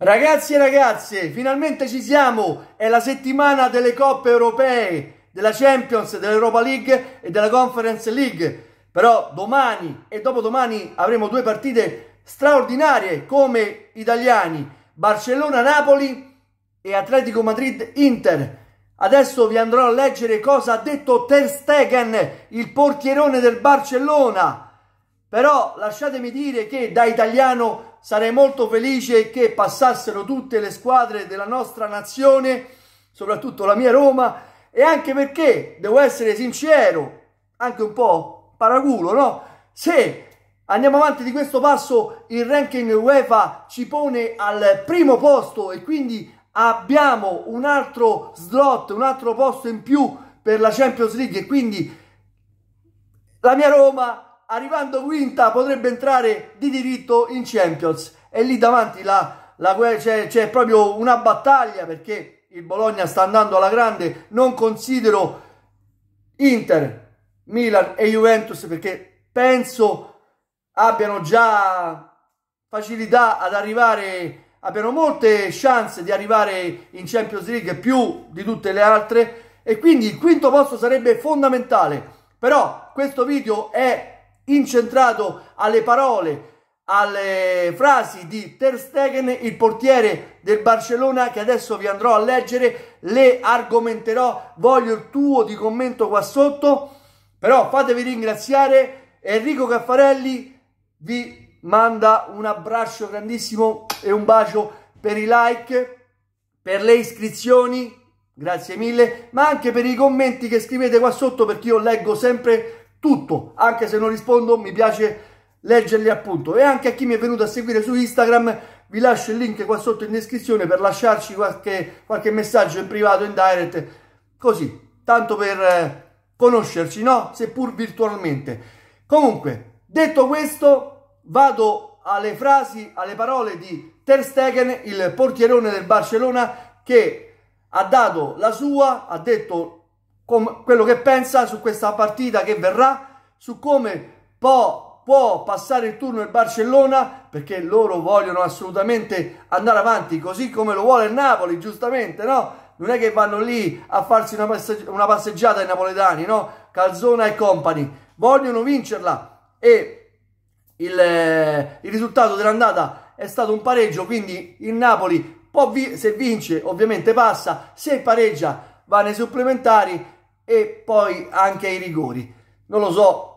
Ragazzi e ragazze, finalmente ci siamo! È la settimana delle coppe europee, della Champions, dell'Europa League e della Conference League. Però domani e dopodomani avremo due partite straordinarie come italiani, Barcellona-Napoli e Atletico Madrid-Inter. Adesso vi andrò a leggere cosa ha detto Ter Stegen, il portierone del Barcellona. Però lasciatemi dire che da italiano sarei molto felice che passassero tutte le squadre della nostra nazione, soprattutto la mia Roma, e anche perché, devo essere sincero, anche un po' paraculo, no? Se andiamo avanti di questo passo, il ranking UEFA ci pone al primo posto e quindi abbiamo un altro slot, un altro posto in più per la Champions League e quindi la mia Roma arrivando quinta potrebbe entrare di diritto in Champions e lì davanti c'è proprio una battaglia perché il Bologna sta andando alla grande non considero Inter, Milan e Juventus perché penso abbiano già facilità ad arrivare abbiano molte chance di arrivare in Champions League più di tutte le altre e quindi il quinto posto sarebbe fondamentale però questo video è incentrato alle parole, alle frasi di Ter Stegen, il portiere del Barcellona, che adesso vi andrò a leggere, le argomenterò, voglio il tuo di commento qua sotto, però fatevi ringraziare, Enrico Caffarelli vi manda un abbraccio grandissimo e un bacio per i like, per le iscrizioni, grazie mille, ma anche per i commenti che scrivete qua sotto perché io leggo sempre tutto, anche se non rispondo mi piace leggerli appunto e anche a chi mi è venuto a seguire su Instagram vi lascio il link qua sotto in descrizione per lasciarci qualche, qualche messaggio in privato, in direct, così, tanto per eh, conoscerci, no? Seppur virtualmente. Comunque, detto questo, vado alle frasi, alle parole di Ter Stegen, il portierone del Barcellona, che ha dato la sua, ha detto com- quello che pensa su questa partita che verrà, su come può, può passare il turno il Barcellona, perché loro vogliono assolutamente andare avanti, così come lo vuole il Napoli, giustamente, no? Non è che vanno lì a farsi una, passeggi- una passeggiata ai napoletani, no? Calzona e compagni. Vogliono vincerla e il, eh, il risultato dell'andata è stato un pareggio, quindi il Napoli vi- se vince ovviamente passa, se pareggia va nei supplementari e poi anche ai rigori. Non lo so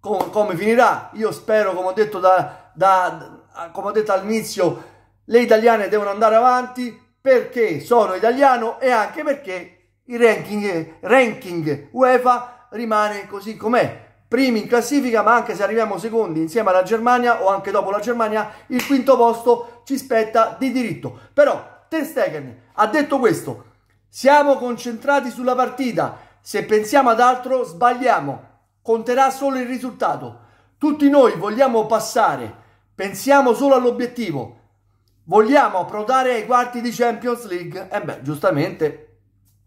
com come finirà, io spero, come ho detto, da, da, come ho detto all'inizio, le italiane devono andare avanti perché sono italiano e anche perché il ranking, ranking UEFA rimane così com'è. Primi in classifica, ma anche se arriviamo secondi insieme alla Germania o anche dopo la Germania, il quinto posto ci spetta di diritto. Però Ter Stegen ha detto questo, siamo concentrati sulla partita, se pensiamo ad altro sbagliamo, conterà solo il risultato. Tutti noi vogliamo passare, pensiamo solo all'obiettivo. Vogliamo approdare ai quarti di Champions League? E eh beh, giustamente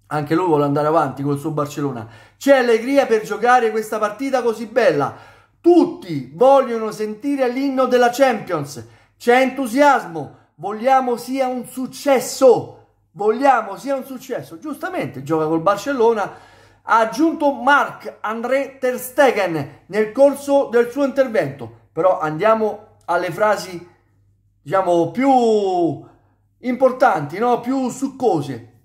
anche lui vuole andare avanti col suo Barcellona. C'è allegria per giocare questa partita così bella. Tutti vogliono sentire l'inno della Champions. C'è entusiasmo. Vogliamo sia un successo. Vogliamo sia un successo. Giustamente gioca col Barcellona ha aggiunto Marc-André Ter Stegen nel corso del suo intervento. Però andiamo alle frasi, diciamo, più importanti, no? più succose.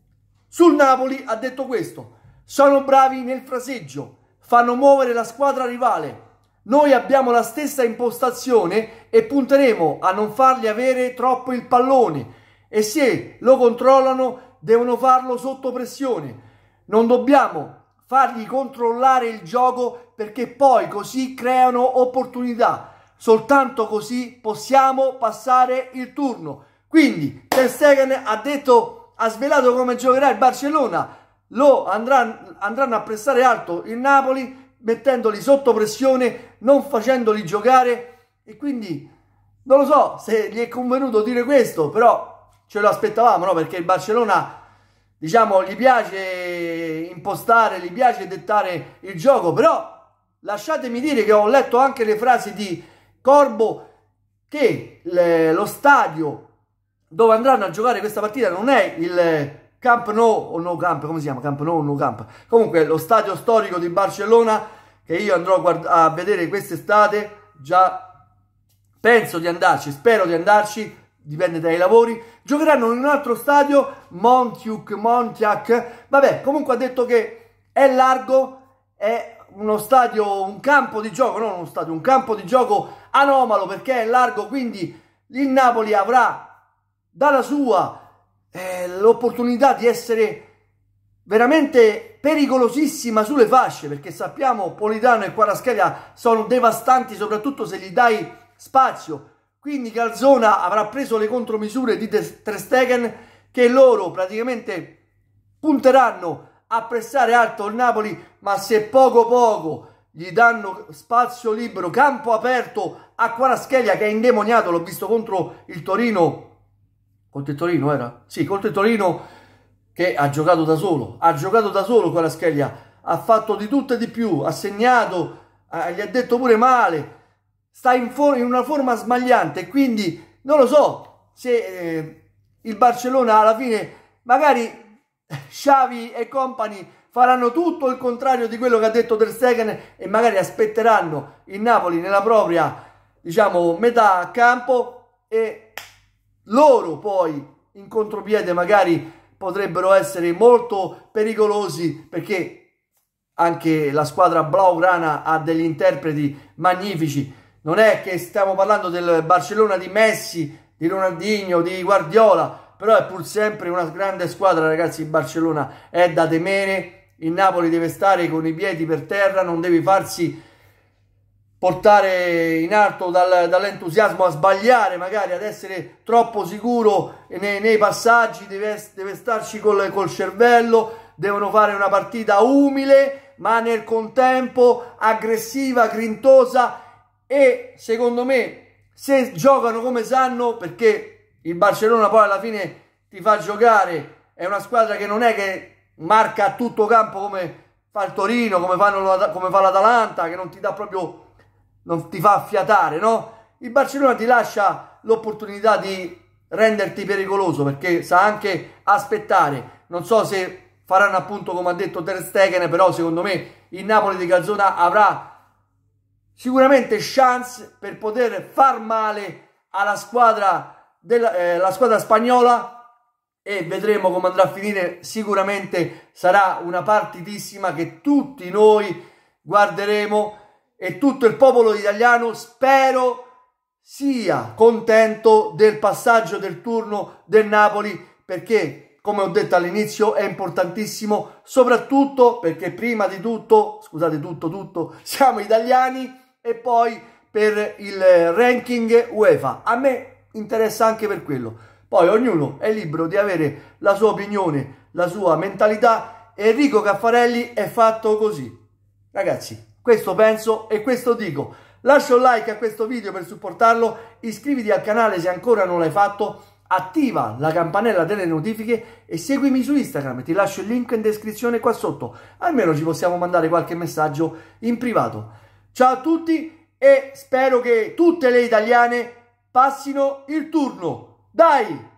Sul Napoli ha detto questo. Sono bravi nel fraseggio, fanno muovere la squadra rivale. Noi abbiamo la stessa impostazione e punteremo a non fargli avere troppo il pallone. E se lo controllano, devono farlo sotto pressione. Non dobbiamo fargli controllare il gioco perché poi così creano opportunità. Soltanto così possiamo passare il turno. Quindi Ter Stegen ha detto, ha svelato come giocherà il Barcellona. Lo andranno, andranno a pressare alto il Napoli mettendoli sotto pressione, non facendoli giocare e quindi non lo so se gli è convenuto dire questo, però ce lo aspettavamo, no? Perché il Barcellona diciamo, gli piace impostare, gli piace dettare il gioco, però lasciatemi dire che ho letto anche le frasi di Corbo che le, lo stadio dove andranno a giocare questa partita non è il Camp No o No Camp, come si chiama? Camp No o No Camp. Comunque lo stadio storico di Barcellona che io andrò a, a vedere quest'estate, già penso di andarci, spero di andarci, dipende dai lavori Giocheranno in un altro stadio, Montiuc, Montiac, vabbè, comunque ha detto che è largo, è uno stadio, un campo di gioco, non uno stadio, un campo di gioco anomalo perché è largo, quindi il Napoli avrà dalla sua eh, l'opportunità di essere veramente pericolosissima sulle fasce perché sappiamo Politano e Quaraschelia sono devastanti soprattutto se gli dai spazio quindi Calzona avrà preso le contromisure di Ter Stegen che loro praticamente punteranno a pressare alto il Napoli, ma se poco poco gli danno spazio libero, campo aperto a Quaraschelia che è indemoniato, l'ho visto contro il Torino, contro il Torino era? Sì, contro il Torino che ha giocato da solo, ha giocato da solo Quaraschelia, ha fatto di tutto e di più, ha segnato, eh, gli ha detto pure male, sta in, for- in una forma smagliante, quindi non lo so se eh, il Barcellona alla fine magari Xavi e compagni faranno tutto il contrario di quello che ha detto Ter Stegen e magari aspetteranno il Napoli nella propria diciamo metà campo e loro poi in contropiede magari potrebbero essere molto pericolosi perché anche la squadra blaugrana ha degli interpreti magnifici non è che stiamo parlando del Barcellona di Messi, di Ronaldinho, di Guardiola, però è pur sempre una grande squadra ragazzi, il Barcellona è da temere, il Napoli deve stare con i piedi per terra, non deve farsi portare in alto dal, dall'entusiasmo a sbagliare magari, ad essere troppo sicuro nei, nei passaggi, deve, deve starci col, col cervello, devono fare una partita umile ma nel contempo aggressiva, grintosa e secondo me se giocano come sanno perché il Barcellona poi alla fine ti fa giocare è una squadra che non è che marca a tutto campo come fa il Torino come, fanno, come fa l'Atalanta che non ti dà proprio non ti fa affiatare no? il Barcellona ti lascia l'opportunità di renderti pericoloso perché sa anche aspettare non so se faranno appunto come ha detto Ter Stegen però secondo me il Napoli di Calzona avrà sicuramente chance per poter far male alla squadra, della, eh, squadra spagnola e vedremo come andrà a finire sicuramente sarà una partitissima che tutti noi guarderemo e tutto il popolo italiano spero sia contento del passaggio del turno del Napoli perché come ho detto all'inizio è importantissimo soprattutto perché prima di tutto scusate tutto tutto siamo italiani e poi per il ranking UEFA. A me interessa anche per quello. Poi ognuno è libero di avere la sua opinione, la sua mentalità. Enrico Caffarelli è fatto così. Ragazzi, questo penso e questo dico. Lascia un like a questo video per supportarlo, iscriviti al canale se ancora non l'hai fatto, attiva la campanella delle notifiche e seguimi su Instagram, ti lascio il link in descrizione qua sotto, almeno ci possiamo mandare qualche messaggio in privato. Ciao a tutti e spero che tutte le italiane passino il turno. Dai!